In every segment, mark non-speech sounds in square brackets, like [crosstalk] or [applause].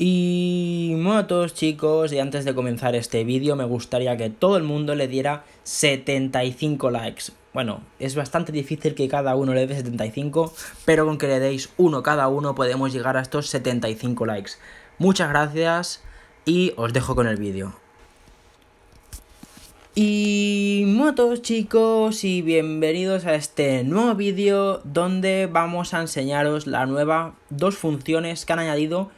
Y motos, chicos, y antes de comenzar este vídeo me gustaría que todo el mundo le diera 75 likes. Bueno, es bastante difícil que cada uno le dé 75, pero con que le deis uno cada uno podemos llegar a estos 75 likes. Muchas gracias y os dejo con el vídeo. Y motos chicos y bienvenidos a este nuevo vídeo donde vamos a enseñaros la nueva dos funciones que han añadido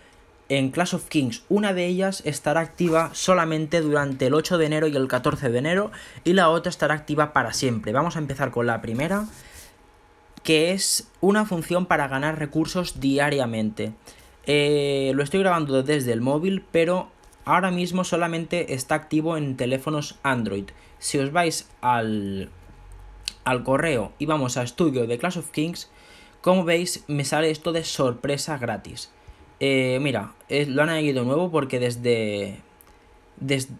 en Clash of Kings. Una de ellas estará activa solamente durante el 8 de enero y el 14 de enero y la otra estará activa para siempre. Vamos a empezar con la primera, que es una función para ganar recursos diariamente. Eh, lo estoy grabando desde el móvil, pero ahora mismo solamente está activo en teléfonos Android. Si os vais al, al correo y vamos a estudio de Clash of Kings, como veis me sale esto de sorpresa gratis. Eh, mira, lo han añadido nuevo porque desde,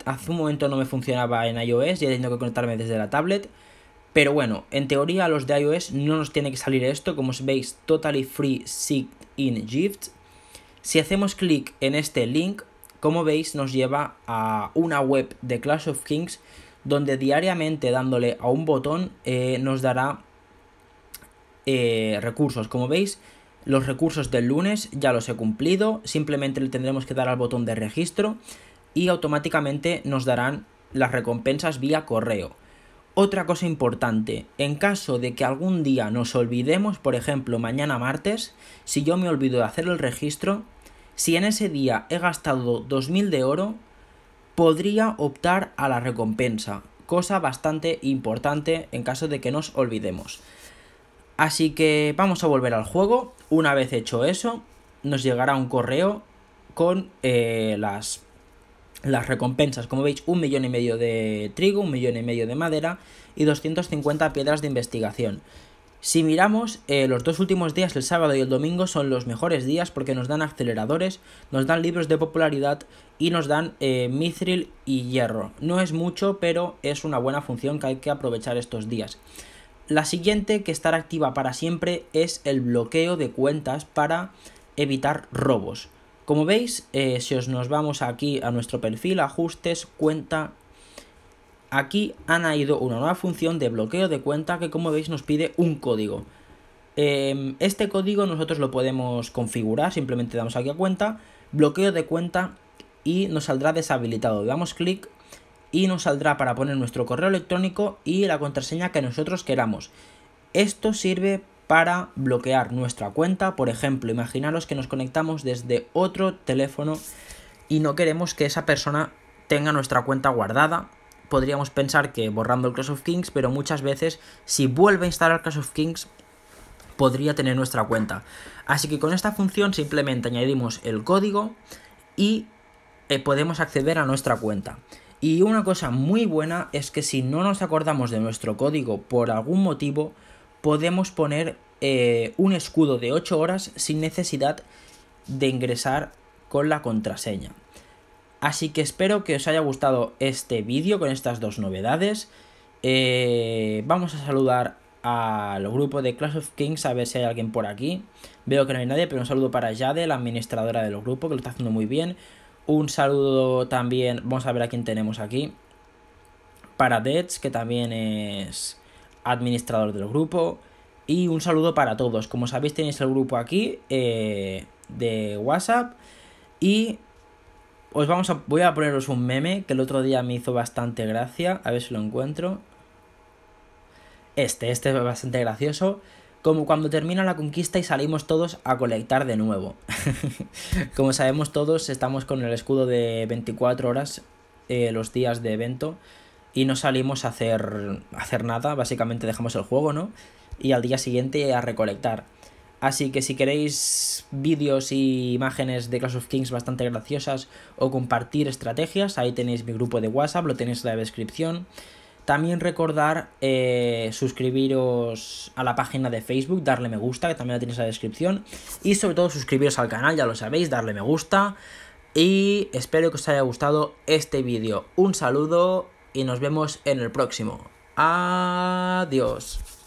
hace un momento no me funcionaba en iOS y he tenido que conectarme desde la tablet. Pero bueno, en teoría a los de iOS no nos tiene que salir esto, como veis, Totally Free sit in Gift. Si hacemos clic en este link, como veis nos lleva a una web de Clash of Kings donde diariamente dándole a un botón eh, nos dará eh, recursos. Como veis, los recursos del lunes ya los he cumplido, simplemente le tendremos que dar al botón de registro y automáticamente nos darán las recompensas vía correo. Otra cosa importante, en caso de que algún día nos olvidemos, por ejemplo mañana martes, si yo me olvido de hacer el registro, si en ese día he gastado 2.000 de oro, podría optar a la recompensa, cosa bastante importante en caso de que nos olvidemos. Así que vamos a volver al juego. Una vez hecho eso, nos llegará un correo con eh, las, las recompensas. Como veis, un millón y medio de trigo, un millón y medio de madera y 250 piedras de investigación. Si miramos, eh, los dos últimos días, el sábado y el domingo, son los mejores días porque nos dan aceleradores, nos dan libros de popularidad y nos dan eh, mithril y hierro. No es mucho, pero es una buena función que hay que aprovechar estos días. La siguiente que estará activa para siempre es el bloqueo de cuentas para evitar robos. Como veis, eh, si os nos vamos aquí a nuestro perfil, ajustes, cuenta, aquí han ido una nueva función de bloqueo de cuenta que como veis nos pide un código. Em, este código nosotros lo podemos configurar, simplemente damos aquí a cuenta, bloqueo de cuenta y nos saldrá deshabilitado. Damos clic y nos saldrá para poner nuestro correo electrónico y la contraseña que nosotros queramos. Esto sirve para bloquear nuestra cuenta, por ejemplo, imaginaros que nos conectamos desde otro teléfono y no queremos que esa persona tenga nuestra cuenta guardada. Podríamos pensar que borrando el Clash of Kings, pero muchas veces si vuelve a instalar Clash of Kings podría tener nuestra cuenta. Así que con esta función simplemente añadimos el código y eh, podemos acceder a nuestra cuenta. Y una cosa muy buena es que si no nos acordamos de nuestro código por algún motivo, podemos poner eh, un escudo de 8 horas sin necesidad de ingresar con la contraseña. Así que espero que os haya gustado este vídeo con estas dos novedades. Eh, vamos a saludar al grupo de Clash of Kings a ver si hay alguien por aquí. Veo que no hay nadie, pero un saludo para Jade, la administradora del grupo, que lo está haciendo muy bien. Un saludo también, vamos a ver a quién tenemos aquí. Para Dets, que también es administrador del grupo. Y un saludo para todos. Como sabéis, tenéis el grupo aquí eh, de WhatsApp. Y os vamos a, voy a poneros un meme que el otro día me hizo bastante gracia. A ver si lo encuentro. Este, este es bastante gracioso como cuando termina la conquista y salimos todos a colectar de nuevo. [laughs] como sabemos todos, estamos con el escudo de 24 horas eh, los días de evento y no salimos a hacer, hacer nada, básicamente dejamos el juego, ¿no? Y al día siguiente a recolectar. Así que si queréis vídeos y imágenes de Clash of Kings bastante graciosas o compartir estrategias, ahí tenéis mi grupo de WhatsApp, lo tenéis en la descripción. También recordar eh, suscribiros a la página de Facebook, darle me gusta, que también la tenéis en la descripción. Y sobre todo suscribiros al canal, ya lo sabéis, darle me gusta. Y espero que os haya gustado este vídeo. Un saludo y nos vemos en el próximo. Adiós.